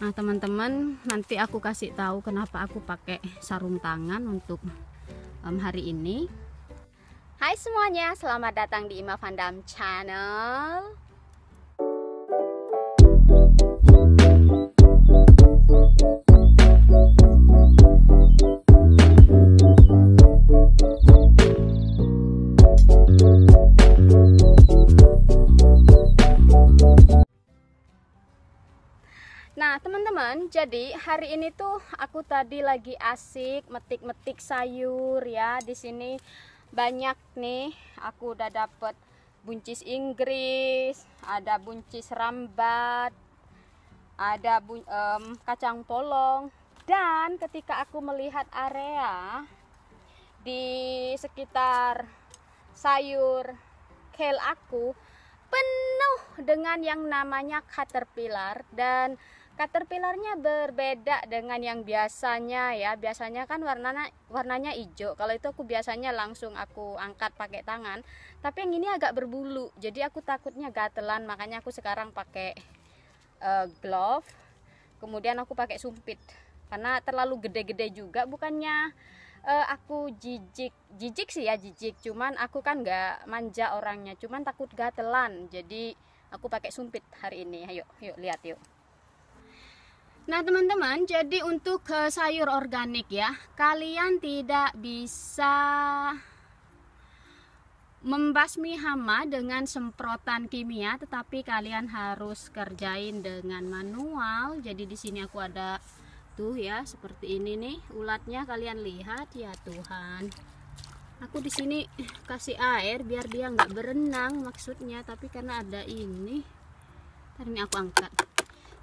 Nah teman-teman nanti aku kasih tahu kenapa aku pakai sarung tangan untuk um, hari ini. Hai semuanya, selamat datang di Ima Vandam Channel. teman-teman jadi hari ini tuh aku tadi lagi asik metik-metik sayur ya di sini banyak nih aku udah dapet buncis Inggris ada buncis rambat ada bun um, kacang polong dan ketika aku melihat area di sekitar sayur kale aku penuh dengan yang namanya caterpillar dan Caterpillarnya berbeda dengan yang biasanya ya. Biasanya kan warnanya warnanya hijau. Kalau itu aku biasanya langsung aku angkat pakai tangan. Tapi yang ini agak berbulu. Jadi aku takutnya gatelan, makanya aku sekarang pakai uh, glove. Kemudian aku pakai sumpit. Karena terlalu gede-gede juga bukannya uh, aku jijik. Jijik sih ya jijik, cuman aku kan nggak manja orangnya, cuman takut gatelan. Jadi aku pakai sumpit hari ini. Ayo, yuk lihat yuk. Nah teman-teman jadi untuk uh, sayur organik ya Kalian tidak bisa membasmi hama dengan semprotan kimia Tetapi kalian harus kerjain dengan manual Jadi di sini aku ada tuh ya seperti ini nih ulatnya kalian lihat ya Tuhan Aku di sini kasih air biar dia nggak berenang maksudnya Tapi karena ada ini Ntar ini aku angkat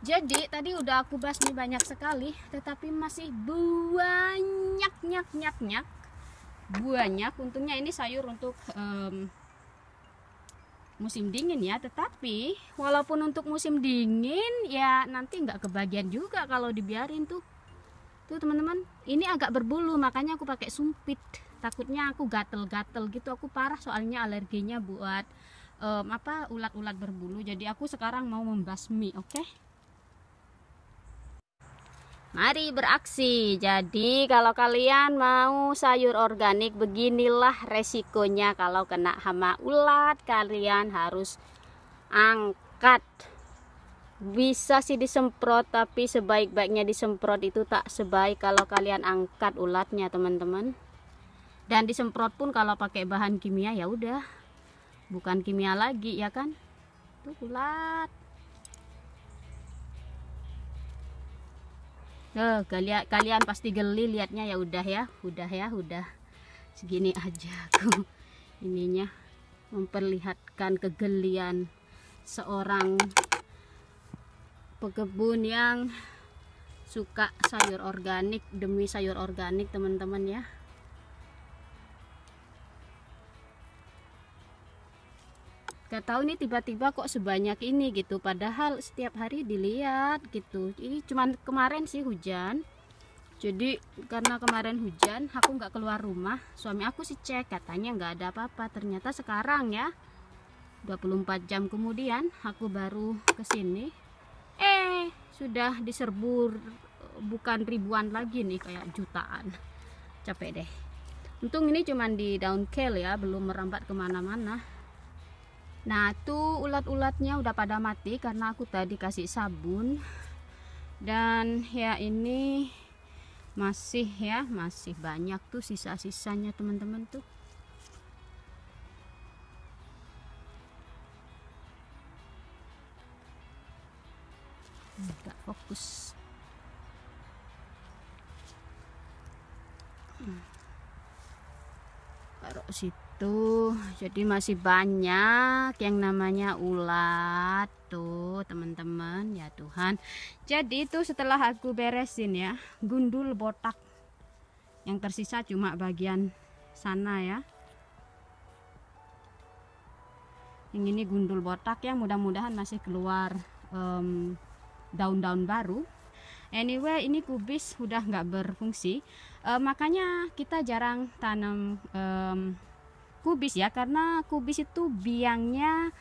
jadi tadi udah aku bahas nih banyak sekali, tetapi masih banyak nyak nyak nyak banyak. Untungnya ini sayur untuk um, musim dingin ya. Tetapi walaupun untuk musim dingin ya nanti nggak kebagian juga kalau dibiarin tuh. Tuh teman-teman, ini agak berbulu makanya aku pakai sumpit. Takutnya aku gatel-gatel gitu. Aku parah soalnya alerginya buat um, apa ulat-ulat berbulu. Jadi aku sekarang mau membasmi, oke? Okay? Mari beraksi. Jadi kalau kalian mau sayur organik beginilah resikonya kalau kena hama ulat kalian harus angkat. Bisa sih disemprot tapi sebaik-baiknya disemprot itu tak sebaik kalau kalian angkat ulatnya teman-teman. Dan disemprot pun kalau pakai bahan kimia ya udah bukan kimia lagi ya kan? Tuh ulat. Eh, kalian kalian pasti geli liatnya ya udah ya udah ya udah segini aja aku ininya memperlihatkan kegelian seorang pekebun yang suka sayur organik demi sayur organik teman-teman ya gak tahu nih tiba-tiba kok sebanyak ini gitu padahal setiap hari dilihat gitu ini cuman kemarin sih hujan jadi karena kemarin hujan aku nggak keluar rumah suami aku sih cek katanya nggak ada apa-apa ternyata sekarang ya 24 jam kemudian aku baru kesini eh sudah diserbu bukan ribuan lagi nih kayak jutaan capek deh untung ini cuman di daun kale ya belum merambat kemana-mana Nah, tuh ulat-ulatnya udah pada mati karena aku tadi kasih sabun. Dan ya ini masih ya, masih banyak tuh sisa-sisanya teman-teman tuh. Enggak fokus. Hmm. Taruh situ tuh jadi masih banyak yang namanya ulat tuh teman-teman ya Tuhan jadi itu setelah aku beresin ya gundul botak yang tersisa cuma bagian sana ya yang ini gundul botak ya mudah-mudahan masih keluar daun-daun um, baru anyway ini kubis udah nggak berfungsi uh, makanya kita jarang tanam um, kubis ya karena kubis itu biangnya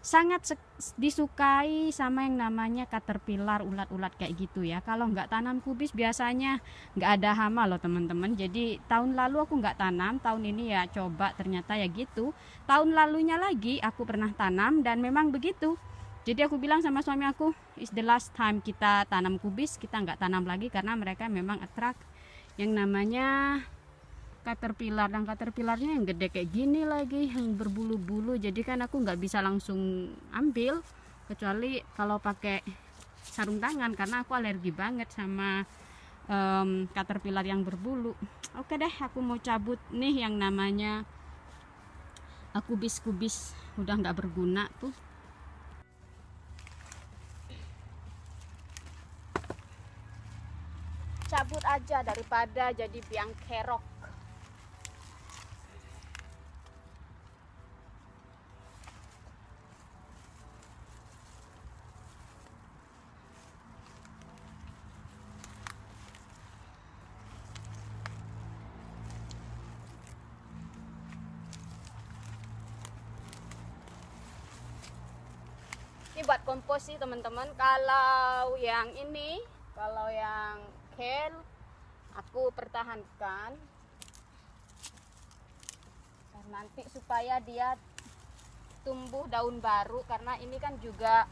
sangat disukai sama yang namanya caterpillar ulat-ulat kayak gitu ya kalau nggak tanam kubis biasanya nggak ada hama loh teman-teman jadi tahun lalu aku nggak tanam tahun ini ya coba ternyata ya gitu tahun lalunya lagi aku pernah tanam dan memang begitu jadi aku bilang sama suami aku is the last time kita tanam kubis kita nggak tanam lagi karena mereka memang attract yang namanya caterpillar dan caterpillarnya yang gede kayak gini lagi yang berbulu-bulu jadi kan aku nggak bisa langsung ambil kecuali kalau pakai sarung tangan karena aku alergi banget sama um, caterpillar yang berbulu oke deh aku mau cabut nih yang namanya kubis-kubis udah nggak berguna tuh cabut aja daripada jadi biang kerok buat kompos sih teman-teman kalau yang ini kalau yang kale, aku pertahankan Dan nanti supaya dia tumbuh daun baru karena ini kan juga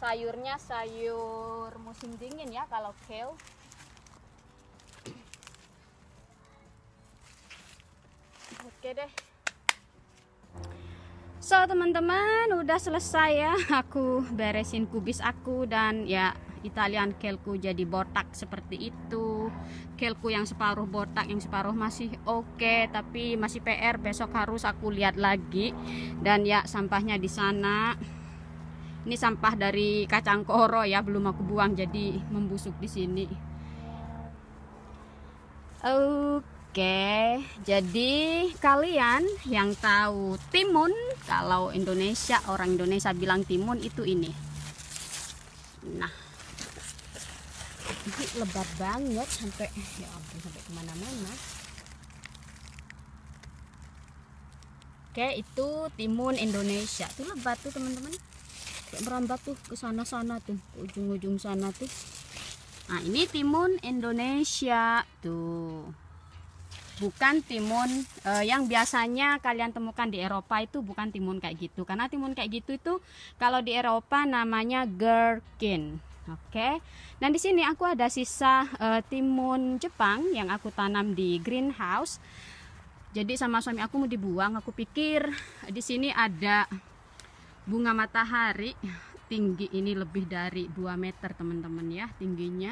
sayurnya sayur musim dingin ya kalau kale oke deh so teman-teman udah selesai ya aku beresin kubis aku dan ya Italian kelku jadi botak seperti itu kelku yang separuh botak yang separuh masih oke okay, tapi masih PR besok harus aku lihat lagi dan ya sampahnya di sana ini sampah dari kacang koro ya belum aku buang jadi membusuk di sini oke Oke, jadi kalian yang tahu timun, kalau Indonesia orang Indonesia bilang timun itu ini. Nah, ini lebat banget sampai ya ampun sampai kemana-mana. Oke, itu timun Indonesia. Itu lebat tuh teman-teman. Merambat tuh ke sana-sana tuh, ujung-ujung sana tuh. Nah, ini timun Indonesia tuh bukan timun uh, yang biasanya kalian temukan di Eropa itu bukan timun kayak gitu karena timun kayak gitu itu kalau di Eropa namanya gherkin Oke, okay. nah di sini aku ada sisa uh, timun Jepang yang aku tanam di greenhouse. Jadi sama suami aku mau dibuang, aku pikir di sini ada bunga matahari tinggi ini lebih dari 2 meter teman-teman ya tingginya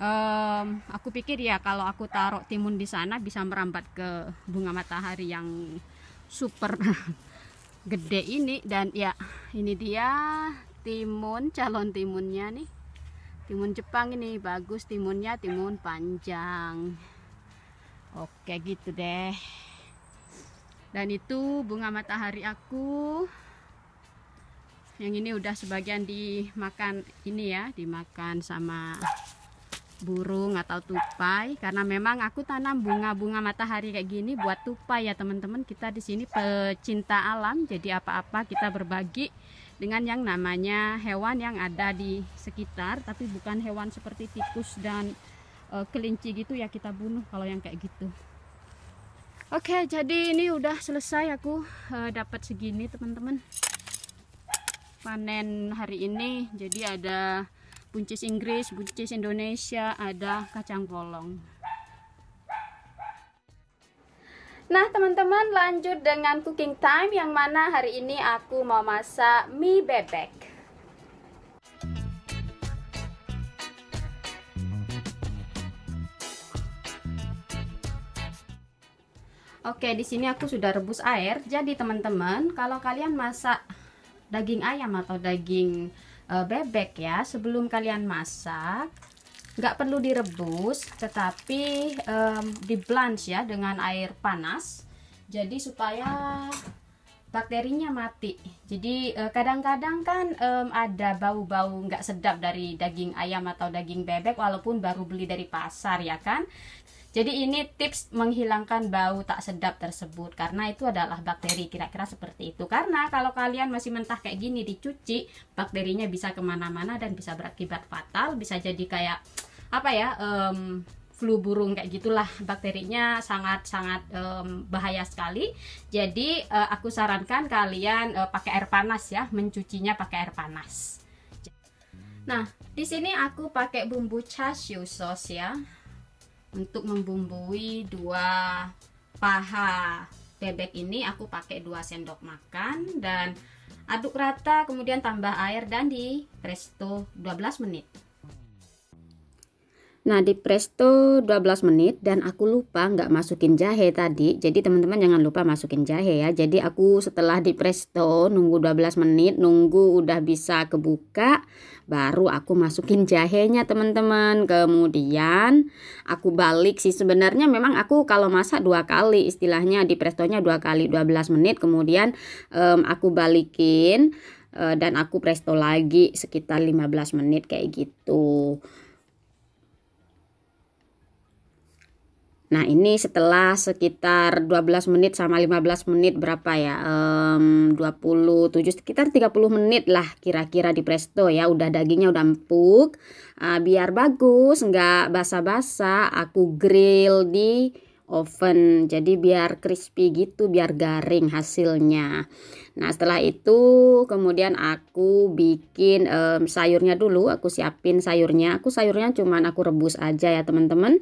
um, aku pikir ya kalau aku taruh timun di sana bisa merambat ke bunga matahari yang super gede ini dan ya ini dia timun calon timunnya nih timun Jepang ini bagus timunnya timun panjang oke gitu deh dan itu bunga matahari aku yang ini udah sebagian dimakan ini ya dimakan sama burung atau tupai karena memang aku tanam bunga-bunga matahari kayak gini buat tupai ya teman-teman kita di sini pecinta alam jadi apa-apa kita berbagi dengan yang namanya hewan yang ada di sekitar tapi bukan hewan seperti tikus dan e, kelinci gitu ya kita bunuh kalau yang kayak gitu oke jadi ini udah selesai aku e, dapat segini teman-teman panen hari ini jadi ada buncis Inggris, buncis Indonesia, ada kacang polong. Nah teman-teman lanjut dengan cooking time yang mana hari ini aku mau masak mie bebek. Oke, di sini aku sudah rebus air. Jadi teman-teman, kalau kalian masak daging ayam atau daging Eh, bebek ya sebelum kalian masak nggak perlu direbus tetapi um, di blanch ya dengan air panas jadi supaya bakterinya mati jadi eh, kadang-kadang kan um, ada bau-bau nggak -bau sedap dari daging ayam atau daging bebek walaupun baru beli dari pasar ya kan jadi ini tips menghilangkan bau tak sedap tersebut karena itu adalah bakteri kira-kira seperti itu. Karena kalau kalian masih mentah kayak gini dicuci, bakterinya bisa kemana-mana dan bisa berakibat fatal, bisa jadi kayak apa ya um, flu burung kayak gitulah bakterinya sangat-sangat um, bahaya sekali. Jadi uh, aku sarankan kalian uh, pakai air panas ya, mencucinya pakai air panas. Nah, di sini aku pakai bumbu chashu sauce ya untuk membumbui dua paha bebek ini aku pakai dua sendok makan dan aduk rata kemudian tambah air dan di presto 12 menit Nah di presto 12 menit dan aku lupa nggak masukin jahe tadi jadi teman-teman jangan lupa masukin jahe ya jadi aku setelah di presto nunggu 12 menit nunggu udah bisa kebuka baru aku masukin jahenya teman-teman kemudian aku balik sih sebenarnya memang aku kalau masak dua kali istilahnya di prestonya dua kali 12 menit kemudian um, aku balikin uh, dan aku presto lagi sekitar 15 menit kayak gitu Nah ini setelah sekitar 12 menit sama 15 menit berapa ya um, 27 sekitar 30 menit lah kira-kira di presto ya udah dagingnya udah empuk uh, biar bagus nggak basa-basa aku grill di oven jadi biar crispy gitu biar garing hasilnya nah setelah itu kemudian aku bikin um, sayurnya dulu aku siapin sayurnya aku sayurnya cuman aku rebus aja ya teman-teman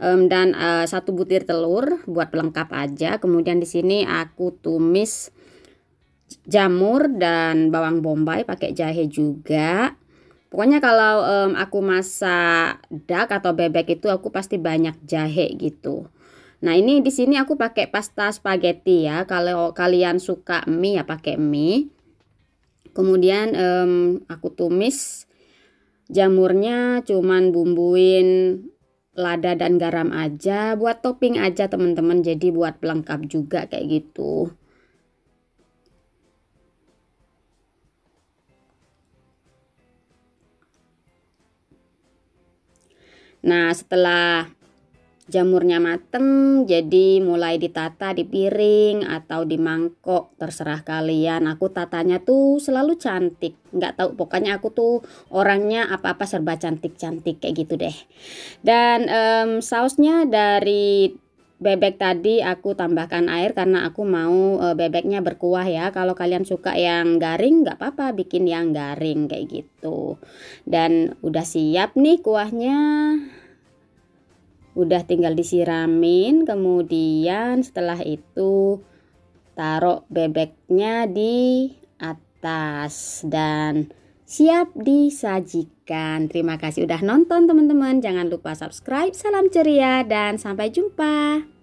um, dan uh, satu butir telur buat pelengkap aja kemudian di sini aku tumis jamur dan bawang bombay pakai jahe juga pokoknya kalau um, aku masak dak atau bebek itu aku pasti banyak jahe gitu Nah ini di sini aku pakai pasta spaghetti ya. Kalau kalian suka mie ya pakai mie. Kemudian um, aku tumis jamurnya cuman bumbuin lada dan garam aja buat topping aja teman-teman jadi buat pelengkap juga kayak gitu nah setelah jamurnya mateng jadi mulai ditata di piring atau di mangkok terserah kalian aku tatanya tuh selalu cantik nggak tahu pokoknya aku tuh orangnya apa-apa serba cantik-cantik kayak gitu deh dan um, sausnya dari bebek tadi aku tambahkan air karena aku mau e, bebeknya berkuah ya kalau kalian suka yang garing nggak apa-apa bikin yang garing kayak gitu dan udah siap nih kuahnya udah tinggal disiramin kemudian setelah itu taruh bebeknya di atas dan siap disajikan. Terima kasih udah nonton teman-teman. Jangan lupa subscribe. Salam ceria dan sampai jumpa.